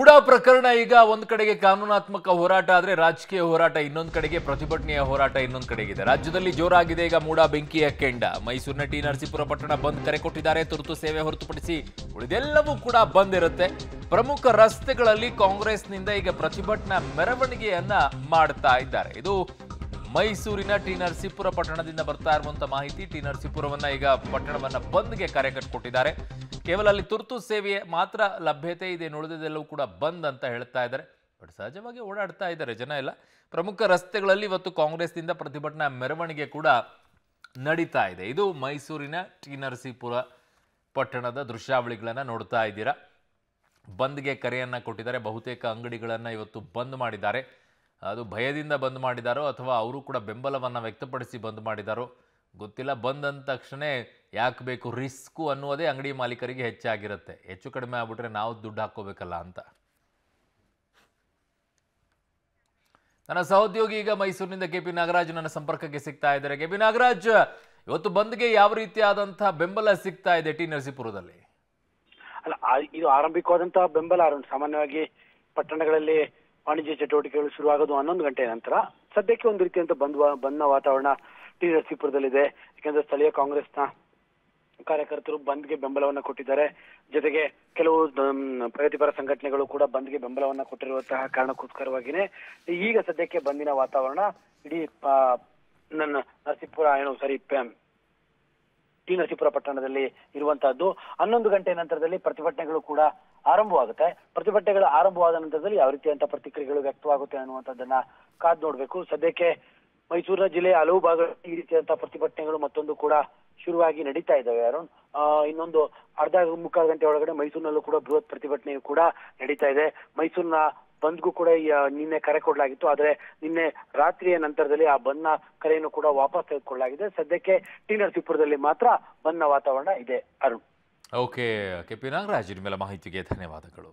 ಕೂಡ ಪ್ರಕರಣ ಈಗ ಒಂದ್ ಕಡೆಗೆ ಕಾನೂನಾತ್ಮಕ ಹೋರಾಟ ಆದ್ರೆ ರಾಜಕೀಯ ಹೋರಾಟ ಇನ್ನೊಂದ್ ಕಡೆಗೆ ಪ್ರತಿಭಟನೆಯ ಹೋರಾಟ ಇನ್ನೊಂದ್ ಇದೆ ರಾಜ್ಯದಲ್ಲಿ ಜೋರಾಗಿದೆ ಈಗ ಮೂಡ ಬೆಂಕಿಯ ಕೆಂಡ ಮೈಸೂರಿನ ಟಿ ನರಸೀಪುರ ಪಟ್ಟಣ ಬಂದ್ ಕರೆ ಕೊಟ್ಟಿದ್ದಾರೆ ತುರ್ತು ಸೇವೆ ಹೊರತುಪಡಿಸಿ ಉಳಿದೆಲ್ಲವೂ ಕೂಡ ಬಂದ್ ಇರುತ್ತೆ ಪ್ರಮುಖ ರಸ್ತೆಗಳಲ್ಲಿ ಕಾಂಗ್ರೆಸ್ನಿಂದ ಈಗ ಪ್ರತಿಭಟನಾ ಮೆರವಣಿಗೆಯನ್ನ ಮಾಡ್ತಾ ಇದ್ದಾರೆ ಇದು ಮೈಸೂರಿನ ಟಿ ನರಸೀಪುರ ಪಟ್ಟಣದಿಂದ ಬರ್ತಾ ಇರುವಂತಹ ಮಾಹಿತಿ ಟಿ ನರಸೀಪುರವನ್ನ ಈಗ ಪಟ್ಟಣವನ್ನ ಬಂದ್ಗೆ ಕರೆ ಕಟ್ಕೊಟ್ಟಿದ್ದಾರೆ ಕೇವಲ ಅಲ್ಲಿ ತುರ್ತು ಸೇವೆ ಮಾತ್ರ ಲಭ್ಯತೆ ಇದೆ ನುಳಿದಿದ್ದೆಲ್ಲವೂ ಕೂಡ ಬಂದ್ ಅಂತ ಹೇಳ್ತಾ ಇದ್ದಾರೆ ಬಟ್ ಸಹಜವಾಗಿ ಓಡಾಡ್ತಾ ಇದ್ದಾರೆ ಜನ ಎಲ್ಲ ಪ್ರಮುಖ ರಸ್ತೆಗಳಲ್ಲಿ ಇವತ್ತು ಕಾಂಗ್ರೆಸ್ನಿಂದ ಪ್ರತಿಭಟನಾ ಮೆರವಣಿಗೆ ಕೂಡ ನಡೀತಾ ಇದೆ ಇದು ಮೈಸೂರಿನ ಟಿ ನರಸೀಪುರ ಪಟ್ಟಣದ ದೃಶ್ಯಾವಳಿಗಳನ್ನು ನೋಡ್ತಾ ಇದ್ದೀರಾ ಬಂದ್ಗೆ ಕರೆಯನ್ನು ಕೊಟ್ಟಿದ್ದಾರೆ ಬಹುತೇಕ ಅಂಗಡಿಗಳನ್ನು ಇವತ್ತು ಬಂದ್ ಮಾಡಿದ್ದಾರೆ ಅದು ಭಯದಿಂದ ಬಂದ್ ಮಾಡಿದಾರೋ ಅಥವಾ ಅವರು ಕೂಡ ಬೆಂಬಲವನ್ನು ವ್ಯಕ್ತಪಡಿಸಿ ಬಂದ್ ಮಾಡಿದಾರೋ ಗೊತ್ತಿಲ್ಲ ಬಂದಂದ ತಕ್ಷಣ ಯಾಕೆ ಬೇಕು ರಿಸ್ಕು ಅನ್ನೋದೇ ಅಂಗಡಿ ಮಾಲೀಕರಿಗೆ ಹೆಚ್ಚಾಗಿರುತ್ತೆ ಹೆಚ್ಚು ಕಡಿಮೆ ಆಗ್ಬಿಟ್ರೆ ನಾವು ದುಡ್ಡು ಹಾಕ್ಕೋಬೇಕಲ್ಲ ಅಂತ ನನ್ನ ಸಹೋದ್ಯೋಗಿ ಈಗ ಮೈಸೂರಿನಿಂದ ಕೆ ಪಿ ನಾಗರಾಜ್ ನನ್ನ ಸಂಪರ್ಕಕ್ಕೆ ಸಿಗ್ತಾ ಇದ್ದಾರೆ ಕೆ ಪಿ ನಾಗರಾಜ್ ಇವತ್ತು ಬಂದ್ಗೆ ಯಾವ ರೀತಿಯಾದಂತಹ ಬೆಂಬಲ ಸಿಗ್ತಾ ಇದೆ ಟಿ ನರಸೀಪುರದಲ್ಲಿ ಅಲ್ಲ ಇದು ಆರಂಭಿಕವಾದಂತಹ ಬೆಂಬಲ ಸಾಮಾನ್ಯವಾಗಿ ಪಟ್ಟಣಗಳಲ್ಲಿ ವಾಣಿಜ್ಯ ಚಟುವಟಿಕೆಗಳು ಶುರುವಾಗೋದು ಹನ್ನೊಂದು ಗಂಟೆ ನಂತರ ಸದ್ಯಕ್ಕೆ ಒಂದು ರೀತಿಯಂತ ಬಂದ್ ಬಂದ ವಾತಾವರಣ ಟಿ ನರಸೀಪುರದಲ್ಲಿದೆ ಯಾಕಂದ್ರೆ ಸ್ಥಳೀಯ ಕಾಂಗ್ರೆಸ್ನ ಕಾರ್ಯಕರ್ತರು ಬಂದ್ಗೆ ಬೆಂಬಲವನ್ನ ಕೊಟ್ಟಿದ್ದಾರೆ ಜೊತೆಗೆ ಕೆಲವು ಪ್ರಗತಿಪರ ಸಂಘಟನೆಗಳು ಕೂಡ ಬಂದ್ಗೆ ಬೆಂಬಲವನ್ನ ಕೊಟ್ಟಿರುವಂತಹ ಕಾರಣಕ್ಕೋಸ್ಕರವಾಗಿನೇ ಈಗ ಸದ್ಯಕ್ಕೆ ಬಂದಿನ ವಾತಾವರಣ ಇಡೀ ನನ್ನ ನರಸೀಪುರ ಏನು ಸಾರಿ ಟಿ ನರಸೀಪುರ ಪಟ್ಟಣದಲ್ಲಿ ಇರುವಂತಹದ್ದು ಹನ್ನೊಂದು ಗಂಟೆ ನಂತರದಲ್ಲಿ ಪ್ರತಿಭಟನೆಗಳು ಕೂಡ ಆರಂಭವಾಗುತ್ತೆ ಪ್ರತಿಭಟನೆಗಳು ಆರಂಭವಾದ ನಂತರದಲ್ಲಿ ಯಾವ ರೀತಿಯಂತ ಪ್ರತಿಕ್ರಿಯೆಗಳು ವ್ಯಕ್ತವಾಗುತ್ತೆ ಅನ್ನುವಂಥದ್ದನ್ನ ಕಾದ್ ನೋಡ್ಬೇಕು ಸದ್ಯಕ್ಕೆ ಮೈಸೂರಿನ ಜಿಲ್ಲೆಯ ಹಲವು ಭಾಗಗಳಲ್ಲಿ ಈ ರೀತಿಯಂತಹ ಪ್ರತಿಭಟನೆಗಳು ಮತ್ತೊಂದು ಕೂಡ ಶುರುವಾಗಿ ನಡೀತಾ ಇದ್ದಾವೆ ಅರುಣ್ ಇನ್ನೊಂದು ಅರ್ಧ ಮುಕ್ಕಾಲು ಗಂಟೆ ಒಳಗಡೆ ಮೈಸೂರಿನಲ್ಲೂ ಕೂಡ ಬೃಹತ್ ಪ್ರತಿಭಟನೆಯು ಕೂಡ ನಡೀತಾ ಇದೆ ಮೈಸೂರಿನ ಬಂದ್ಗೂ ಕೂಡ ನಿನ್ನೆ ಕರೆ ಕೊಡಲಾಗಿತ್ತು ಆದರೆ ನಿನ್ನೆ ರಾತ್ರಿಯ ನಂತರದಲ್ಲಿ ಆ ಬಂದ್ನ ಕರೆಯನ್ನು ಕೂಡ ವಾಪಸ್ ತೆಗೆದುಕೊಳ್ಳಲಾಗಿದೆ ಸದ್ಯಕ್ಕೆ ಟಿ ನರಸೀಪುರದಲ್ಲಿ ಮಾತ್ರ ಬಂದ್ನ ವಾತಾವರಣ ಇದೆ ಅರುಣ್ ಓಕೆ ಕೆಪಿ ನಾಗರಾಜ್ ಮೇಲೆ ಮಾಹಿತಿಗೆ ಧನ್ಯವಾದಗಳು